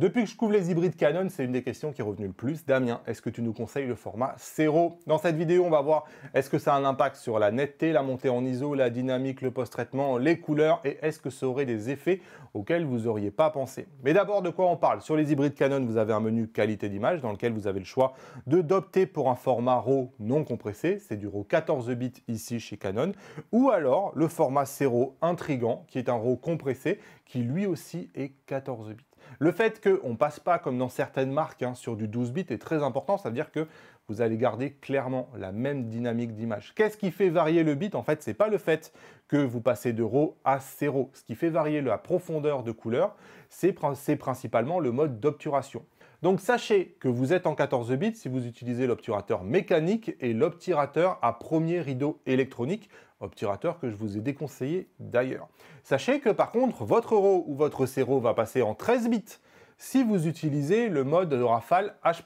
Depuis que je couvre les hybrides Canon, c'est une des questions qui est revenue le plus. Damien, est-ce que tu nous conseilles le format 0 Dans cette vidéo, on va voir est-ce que ça a un impact sur la netteté, la montée en ISO, la dynamique, le post-traitement, les couleurs et est-ce que ça aurait des effets auxquels vous n'auriez pas pensé. Mais d'abord, de quoi on parle Sur les hybrides Canon, vous avez un menu qualité d'image dans lequel vous avez le choix de d'opter pour un format RAW non compressé, c'est du RAW 14 bits ici chez Canon, ou alors le format 0 intrigant qui est un RAW compressé qui lui aussi est 14 bits. Le fait qu'on ne passe pas, comme dans certaines marques, hein, sur du 12 bits est très important. Ça veut dire que vous allez garder clairement la même dynamique d'image. Qu'est-ce qui fait varier le bit En fait, ce n'est pas le fait que vous passez de RAW à 0. Ce qui fait varier la profondeur de couleur, c'est principalement le mode d'obturation. Donc sachez que vous êtes en 14 bits si vous utilisez l'obturateur mécanique et l'obturateur à premier rideau électronique, obturateur que je vous ai déconseillé d'ailleurs. Sachez que par contre, votre euro ou votre serreau va passer en 13 bits si vous utilisez le mode de rafale H+.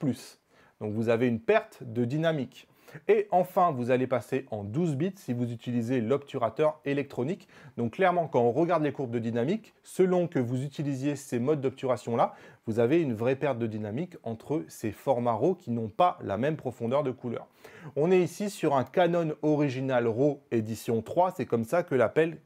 Donc vous avez une perte de dynamique. Et enfin, vous allez passer en 12 bits si vous utilisez l'obturateur électronique. Donc clairement, quand on regarde les courbes de dynamique, selon que vous utilisiez ces modes d'obturation-là, vous avez une vraie perte de dynamique entre ces formats RAW qui n'ont pas la même profondeur de couleur. On est ici sur un Canon Original RAW édition 3, c'est comme ça que l'appelle.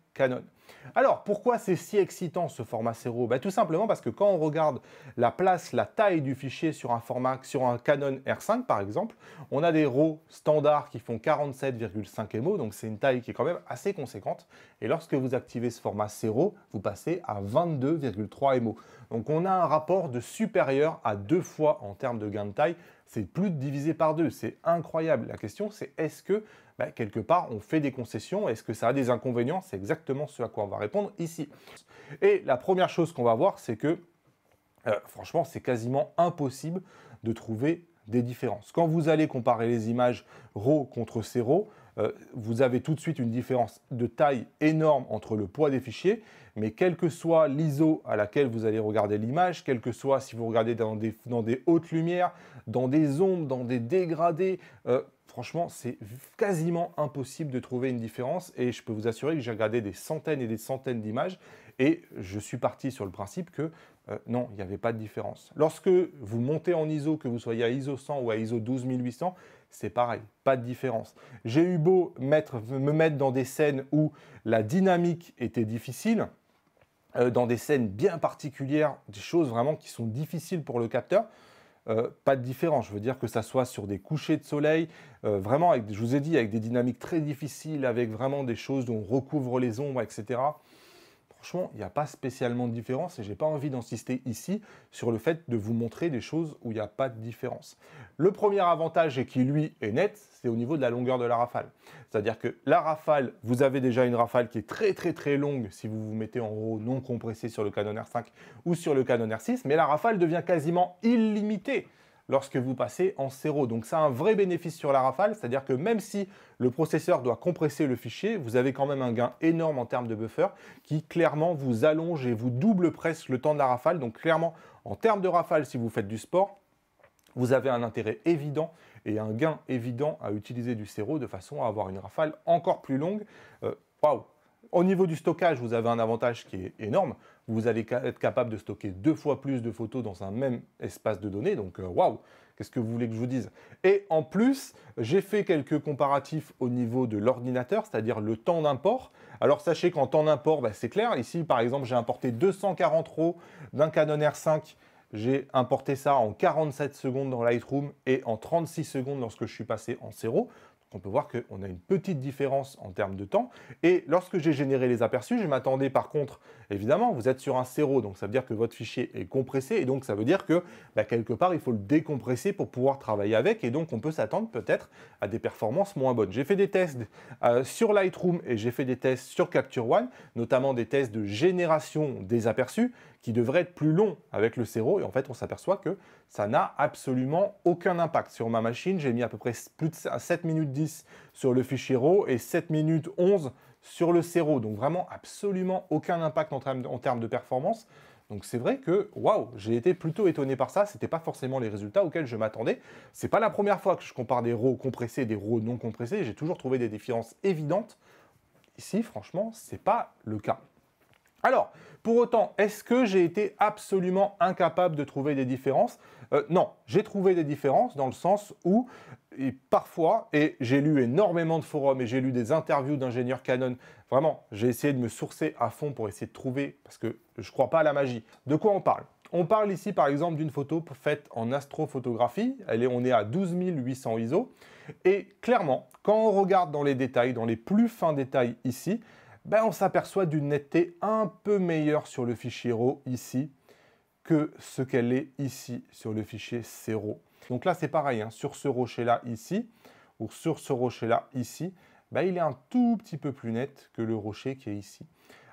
Alors pourquoi c'est si excitant ce format 0 ben, Tout simplement parce que quand on regarde la place, la taille du fichier sur un format, sur un Canon R5 par exemple, on a des RAW standards qui font 47,5 MO, donc c'est une taille qui est quand même assez conséquente. Et lorsque vous activez ce format 0, vous passez à 22,3 MO. Donc on a un rapport de supérieur à deux fois en termes de gain de taille. C'est plus de divisé par deux. C'est incroyable. La question, c'est est-ce que bah, quelque part on fait des concessions Est-ce que ça a des inconvénients C'est exactement ce à quoi on va répondre ici. Et la première chose qu'on va voir, c'est que euh, franchement, c'est quasiment impossible de trouver des différences. Quand vous allez comparer les images RAW contre 0, euh, vous avez tout de suite une différence de taille énorme entre le poids des fichiers, mais quel que soit l'ISO à laquelle vous allez regarder l'image, quel que soit si vous regardez dans des, hautes lumières, dans des ombres, dans des dégradés, euh, franchement, c'est quasiment impossible de trouver une différence. Et je peux vous assurer que j'ai regardé des centaines et des centaines d'images et je suis parti sur le principe que euh, non, il n'y avait pas de différence. Lorsque vous montez en ISO, que vous soyez à ISO 100 ou à ISO 12800, c'est pareil, pas de différence. J'ai eu beau me mettre dans des scènes où la dynamique était difficile, euh, dans des scènes bien particulières, des choses vraiment qui sont difficiles pour le capteur, euh, pas de différence. Je veux dire que ça soit sur des couchers de soleil, euh, vraiment, je vous ai dit, avec des dynamiques très difficiles, avec vraiment des choses dont on recouvre les ombres, etc franchement, il n'y a pas spécialement de différence et j'ai pas envie d'insister ici sur le fait de vous montrer des choses où il n'y a pas de différence. Le premier avantage et qui lui est net, c'est au niveau de la longueur de la rafale. C'est-à-dire que la rafale, vous avez déjà une rafale qui est très très très longue si vous vous mettez en haut non compressé sur le Canon R5 ou sur le Canon R6, mais la rafale devient quasiment illimitée lorsque vous passez en 0. Donc ça a un vrai bénéfice sur la rafale, c'est-à-dire que même si le processeur doit compresser le fichier, vous avez quand même un gain énorme en termes de buffer qui clairement vous allonge et vous double presque le temps de la rafale. Donc clairement, en termes de rafale, si vous faites du sport, vous avez un intérêt évident et un gain évident à utiliser du 0 de façon à avoir une rafale encore plus longue. Euh, waouh au niveau du stockage, vous avez un avantage qui est énorme. Vous allez être capable de stocker deux fois plus de photos dans un même espace de données. Donc, euh, waouh Qu'est-ce que vous voulez que je vous dise Et en plus, j'ai fait quelques comparatifs au niveau de l'ordinateur, c'est-à-dire le temps d'import. Alors, sachez qu'en temps d'import, bah, c'est clair. Ici, par exemple, j'ai importé 240 euros d'un Canon R5 j'ai importé ça en 47 secondes dans Lightroom et en 36 secondes lorsque je suis passé en 0 on peut voir qu'on a une petite différence en termes de temps. Et lorsque j'ai généré les aperçus, je m'attendais par contre, évidemment, vous êtes sur un zéro, donc ça veut dire que votre fichier est compressé, et donc ça veut dire que bah, quelque part, il faut le décompresser pour pouvoir travailler avec, et donc on peut s'attendre peut-être à des performances moins bonnes. J'ai fait des tests euh, sur Lightroom et j'ai fait des tests sur Capture One, notamment des tests de génération des aperçus, qui devrait être plus long avec le séro. Et en fait, on s'aperçoit que ça n'a absolument aucun impact. Sur ma machine, j'ai mis à peu près plus de 7 minutes 10 sur le fichier RAW et 7 minutes 11 sur le séro. Donc vraiment absolument aucun impact en termes de performance. Donc c'est vrai que, waouh, j'ai été plutôt étonné par ça, n'était pas forcément les résultats auxquels je m'attendais. Ce n'est pas la première fois que je compare des RAW compressés des RAW non compressés, j'ai toujours trouvé des différences évidentes. Ici, franchement, ce n'est pas le cas. Alors, pour autant, est-ce que j'ai été absolument incapable de trouver des différences euh, Non, j'ai trouvé des différences dans le sens où et parfois, et j'ai lu énormément de forums et j'ai lu des interviews d'ingénieurs Canon, vraiment, j'ai essayé de me sourcer à fond pour essayer de trouver, parce que je ne crois pas à la magie. De quoi on parle On parle ici par exemple d'une photo faite en astrophotographie, Elle est, on est à 800 ISO, et clairement, quand on regarde dans les détails, dans les plus fins détails ici, ben, on s'aperçoit d'une netteté un peu meilleure sur le fichier RAW ici que ce qu'elle est ici sur le fichier 0. Donc là, c'est pareil, hein. sur ce rocher-là ici, ou sur ce rocher-là ici, ben, il est un tout petit peu plus net que le rocher qui est ici.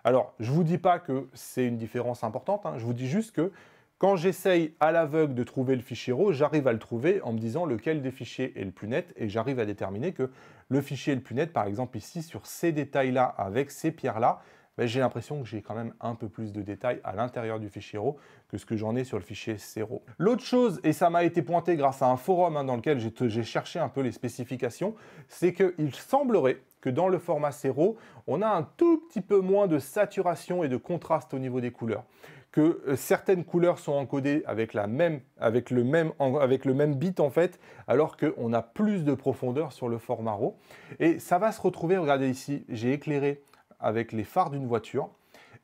Alors, je ne vous dis pas que c'est une différence importante, hein. je vous dis juste que quand j'essaye à l'aveugle de trouver le fichier RAW, j'arrive à le trouver en me disant lequel des fichiers est le plus net et j'arrive à déterminer que le fichier est le plus net, par exemple ici, sur ces détails-là, avec ces pierres-là, ben, j'ai l'impression que j'ai quand même un peu plus de détails à l'intérieur du fichier RAW que ce que j'en ai sur le fichier CERO. L'autre chose, et ça m'a été pointé grâce à un forum hein, dans lequel j'ai cherché un peu les spécifications, c'est qu'il semblerait que dans le format CERO, on a un tout petit peu moins de saturation et de contraste au niveau des couleurs que euh, certaines couleurs sont encodées avec, la même, avec, le, même, avec le même bit en fait, alors qu'on a plus de profondeur sur le format RAW. Et ça va se retrouver, regardez ici, j'ai éclairé avec les phares d'une voiture,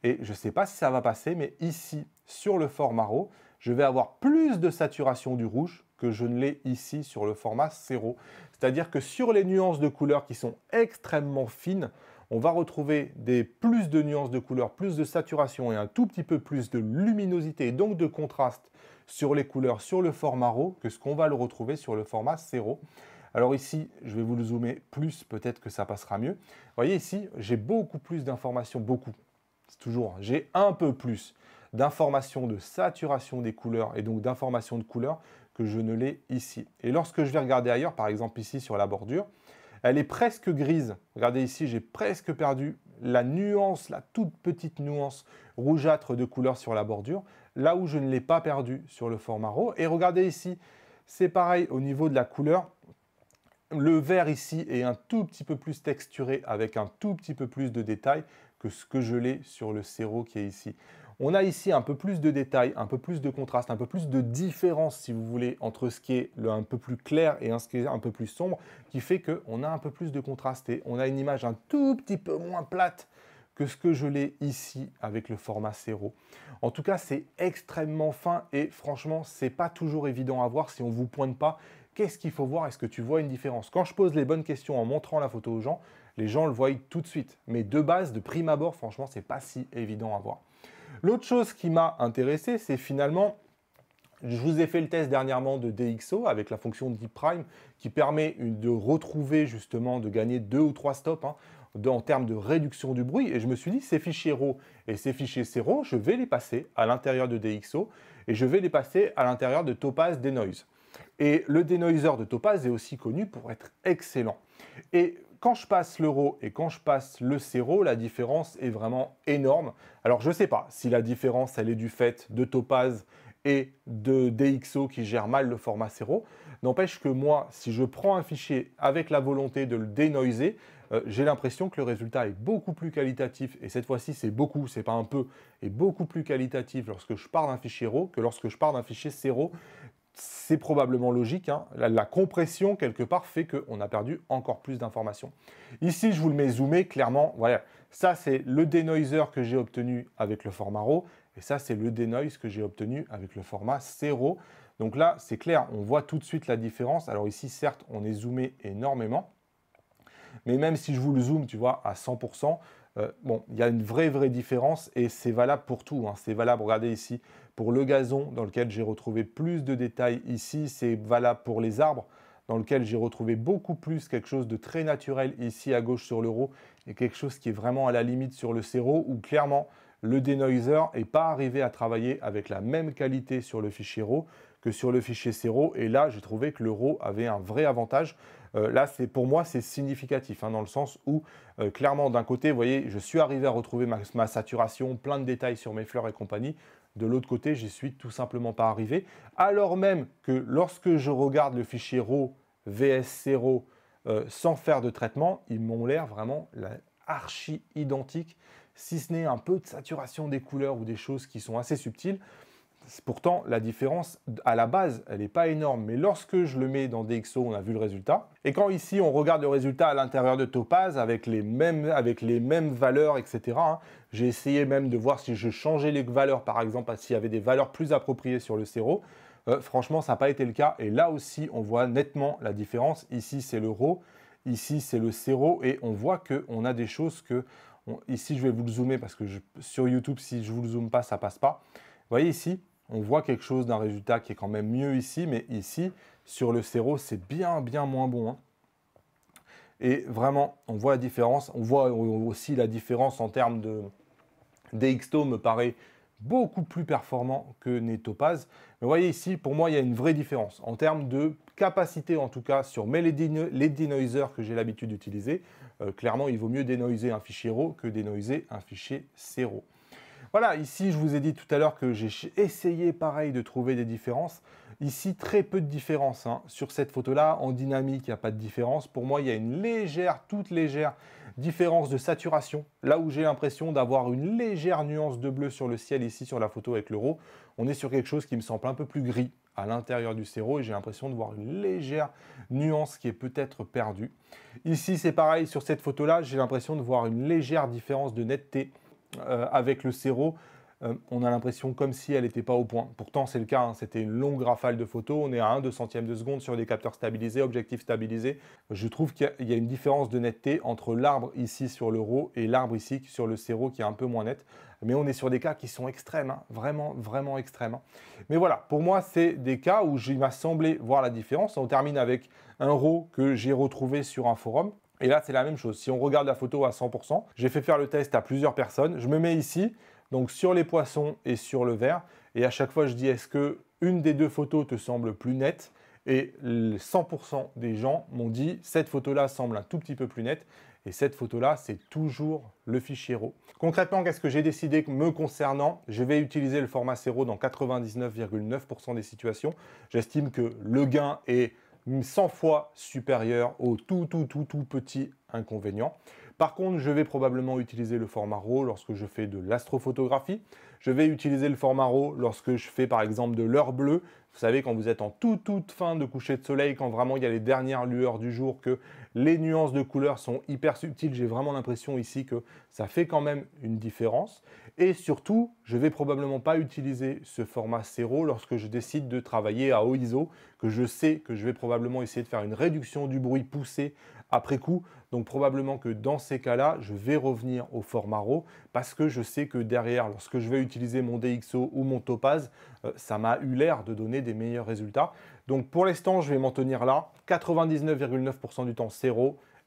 et je ne sais pas si ça va passer, mais ici, sur le format RAW, je vais avoir plus de saturation du rouge que je ne l'ai ici sur le format 0. C'est-à-dire que sur les nuances de couleurs qui sont extrêmement fines, on va retrouver des plus de nuances de couleurs, plus de saturation et un tout petit peu plus de luminosité donc de contraste sur les couleurs, sur le format RAW, que ce qu'on va le retrouver sur le format CERO. Alors ici, je vais vous le zoomer plus, peut-être que ça passera mieux. Vous voyez ici, j'ai beaucoup plus d'informations, beaucoup. C'est toujours, j'ai un peu plus d'informations de saturation des couleurs et donc d'informations de couleurs que je ne l'ai ici. Et lorsque je vais regarder ailleurs, par exemple ici sur la bordure, elle est presque grise. Regardez ici, j'ai presque perdu la nuance, la toute petite nuance rougeâtre de couleur sur la bordure, là où je ne l'ai pas perdu sur le format RAW. Et regardez ici, c'est pareil au niveau de la couleur. Le vert ici est un tout petit peu plus texturé avec un tout petit peu plus de détails que ce que je l'ai sur le séro qui est ici. On a ici un peu plus de détails, un peu plus de contraste, un peu plus de différence, si vous voulez, entre ce qui est un peu plus clair et ce qui est un peu plus sombre, qui fait qu'on a un peu plus de contraste et on a une image un tout petit peu moins plate que ce que je l'ai ici avec le format 0. En tout cas, c'est extrêmement fin et franchement, n'est pas toujours évident à voir si on vous pointe pas. Qu'est-ce qu'il faut voir Est-ce que tu vois une différence Quand je pose les bonnes questions en montrant la photo aux gens, les gens le voient tout de suite. Mais de base, de prime abord, franchement, ce n'est pas si évident à voir. L'autre chose qui m'a intéressé, c'est finalement je vous ai fait le test dernièrement de DxO avec la fonction Prime qui permet de retrouver justement de gagner deux ou trois stops hein, en termes de réduction du bruit. Et je me suis dit, ces fichiers RAW et ces fichiers CRO, je vais les passer à l'intérieur de DxO et je vais les passer à l'intérieur de Topaz Denoise. Et le denoiser de Topaz est aussi connu pour être excellent. Et quand je passe l'euro et quand je passe le CERO, la différence est vraiment énorme. Alors je ne sais pas si la différence elle est du fait de Topaz et de DxO qui gère mal le format CERO. N'empêche que moi, si je prends un fichier avec la volonté de le dénoiser, euh, j'ai l'impression que le résultat est beaucoup plus qualitatif, et cette fois-ci c'est beaucoup, c'est pas un peu, et beaucoup plus qualitatif lorsque je pars d'un fichier RAW que lorsque je pars d'un fichier CERO c'est probablement logique, hein. la, compression quelque part fait qu'on a perdu encore plus d'informations. Ici, je vous le mets zoomé, clairement, voilà, ça c'est le denoiser que j'ai obtenu avec le format RAW, et ça c'est le denoise que j'ai obtenu avec le format CRAW. Donc là, c'est clair, on voit tout de suite la différence. Alors ici, certes, on est zoomé énormément, mais même si je vous le zoome, tu vois, à 100%, euh, bon, il y a une vraie, vraie différence et c'est valable pour tout. Hein. C'est valable, regardez ici, pour le gazon, dans lequel j'ai retrouvé plus de détails ici, c'est valable pour les arbres, dans lequel j'ai retrouvé beaucoup plus quelque chose de très naturel ici à gauche sur l'euro et quelque chose qui est vraiment à la limite sur le séro où clairement le denoiser n'est pas arrivé à travailler avec la même qualité sur le fichier RAW que sur le fichier séro et là j'ai trouvé que le RAW avait un vrai avantage. Euh, là pour moi c'est significatif hein, dans le sens où euh, clairement d'un côté vous voyez je suis arrivé à retrouver ma saturation, plein de détails sur mes fleurs et compagnie de l'autre côté, j'y suis tout simplement pas arrivé. Alors même que lorsque je regarde le fichier RAW VS0 euh, sans faire de traitement, ils m'ont l'air vraiment la archi identique, si ce n'est un peu de saturation des couleurs ou des choses qui sont assez subtiles. Pourtant, la différence à la base, elle n'est pas énorme. Mais lorsque je le mets dans DxO, on a vu le résultat. Et quand ici, on regarde le résultat à l'intérieur de Topaz avec les mêmes, avec les mêmes valeurs, etc. Hein, j'ai essayé même de voir si je changeais les valeurs, par exemple, s'il y avait des valeurs plus appropriées sur le 0 euh, franchement, ça n'a pas été le cas. Et là aussi, on voit nettement la différence. Ici, c'est l'euro. Ici, c'est le Zero. Et on voit qu'on a des choses que... Ici, je vais vous le zoomer parce que sur YouTube, si je vous le zoome pas, ça passe pas. Vous voyez ici, on voit quelque chose d'un résultat qui est quand même mieux ici, mais ici, sur le séro, c'est bien, bien moins bon. Hein. Et vraiment, on voit la différence. On voit aussi la différence en termes de... DxTO me paraît beaucoup plus performant que Netopaz. Mais vous voyez ici, pour moi, il y a une vraie différence. En termes de capacité, en tout cas, sur mes les denoisers que j'ai l'habitude d'utiliser, euh, clairement, il vaut mieux dénoiser un fichier RAW que dénoiser un fichier séro. Voilà, ici, je vous ai dit tout à l'heure que j'ai essayé, pareil, de trouver des différences. Ici, très peu de différence. Hein, sur cette photo-là, en dynamique, il n'y a pas de différence. Pour moi, il y a une légère, toute légère différence de saturation. Là où j'ai l'impression d'avoir une légère nuance de bleu sur le ciel ici, sur la photo avec l'euro, on est sur quelque chose qui me semble un peu plus gris à l'intérieur du séro et j'ai l'impression de voir une légère nuance qui est peut-être perdue. Ici, c'est pareil, sur cette photo-là, j'ai l'impression de voir une légère différence de netteté euh, avec le CRO euh, on a l'impression comme si elle n'était pas au point. Pourtant, c'est le cas, hein. c'était une longue rafale de photos, on est à 1 2 centième de seconde sur des capteurs stabilisés, objectifs stabilisés. Je trouve qu'il y, a une différence de netteté entre l'arbre ici sur le RAW et l'arbre ici sur le Cerro qui est un peu moins net. Mais on est sur des cas qui sont extrêmes, hein. vraiment, vraiment extrêmes. Hein. Mais voilà, pour moi, c'est des cas où il m'a semblé voir la différence. On termine avec un RAW que j'ai retrouvé sur un forum, et là, c'est la même chose. Si on regarde la photo à 100%, j'ai fait faire le test à plusieurs personnes. Je me mets ici, donc sur les poissons et sur le verre. Et à chaque fois, je dis est-ce que une des deux photos te semble plus nette Et 100% des gens m'ont dit cette photo-là semble un tout petit peu plus nette. Et cette photo-là, c'est toujours le fichier RAW. Concrètement, qu'est-ce que j'ai décidé me concernant Je vais utiliser le format 0 dans 99,9% des situations. J'estime que le gain est 100 fois supérieur au tout, tout, tout, tout petit inconvénient. Par contre, je vais probablement utiliser le format RAW lorsque je fais de l'astrophotographie. Je vais utiliser le format RAW lorsque je fais par exemple de l'heure bleue. Vous savez, quand vous êtes en toute toute fin de coucher de soleil, quand vraiment il y a les dernières lueurs du jour, que les nuances de couleurs sont hyper subtiles, j'ai vraiment l'impression ici que ça fait quand même une différence. Et surtout, je vais probablement pas utiliser ce format CERO lorsque je décide de travailler à haut ISO, que je sais que je vais probablement essayer de faire une réduction du bruit poussé après coup. Donc probablement que dans ces cas-là, je vais revenir au format RAW parce que je sais que derrière, lorsque je vais utiliser mon DxO ou mon Topaz, euh, ça m'a eu l'air de donner des meilleurs résultats. Donc pour l'instant, je vais m'en tenir là. 99,9% du temps, c'est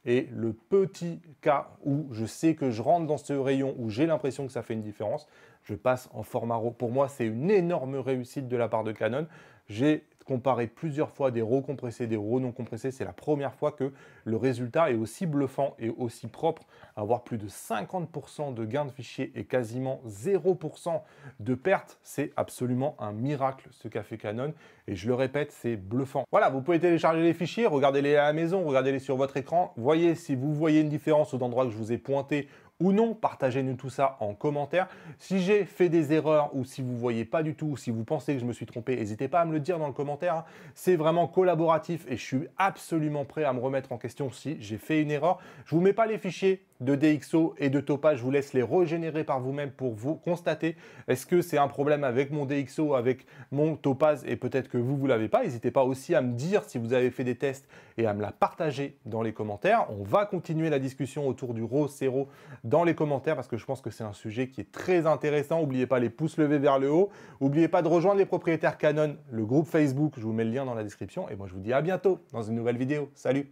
Et le petit cas où je sais que je rentre dans ce rayon où j'ai l'impression que ça fait une différence, je passe en format RAW. Pour moi, c'est une énorme réussite de la part de Canon. J'ai Comparer plusieurs fois des ro compressés, des ro non compressés. C'est la première fois que le résultat est aussi bluffant et aussi propre. Avoir plus de 50% de gain de fichiers et quasiment 0% de perte, c'est absolument un miracle ce qu'a fait Canon. Et je le répète, c'est bluffant. Voilà, vous pouvez télécharger les fichiers, regardez-les à la maison, regardez-les sur votre écran. Voyez si vous voyez une différence aux endroits que je vous ai pointé ou non. Partagez-nous tout ça en commentaire. Si j'ai fait des erreurs ou si vous voyez pas du tout, ou si vous pensez que je me suis trompé, n'hésitez pas à me le dire dans le commentaire. Hein. C'est vraiment collaboratif et je suis absolument prêt à me remettre en question si j'ai fait une erreur. Je vous mets pas les fichiers de DxO et de Topaz, Je vous laisse les régénérer par vous-même pour vous constater est-ce que c'est un problème avec mon DxO, avec mon Topaz et peut-être que vous, vous l'avez pas. N'hésitez pas aussi à me dire si vous avez fait des tests et à me la partager dans les commentaires. On va continuer la discussion autour du Rosero dans les commentaires parce que je pense que c'est un sujet qui est très intéressant. N'oubliez pas les pouces levés vers le haut. N'oubliez pas de rejoindre les propriétaires Canon, le groupe Facebook. Je vous mets le lien dans la description et moi je vous dis à bientôt dans une nouvelle vidéo. Salut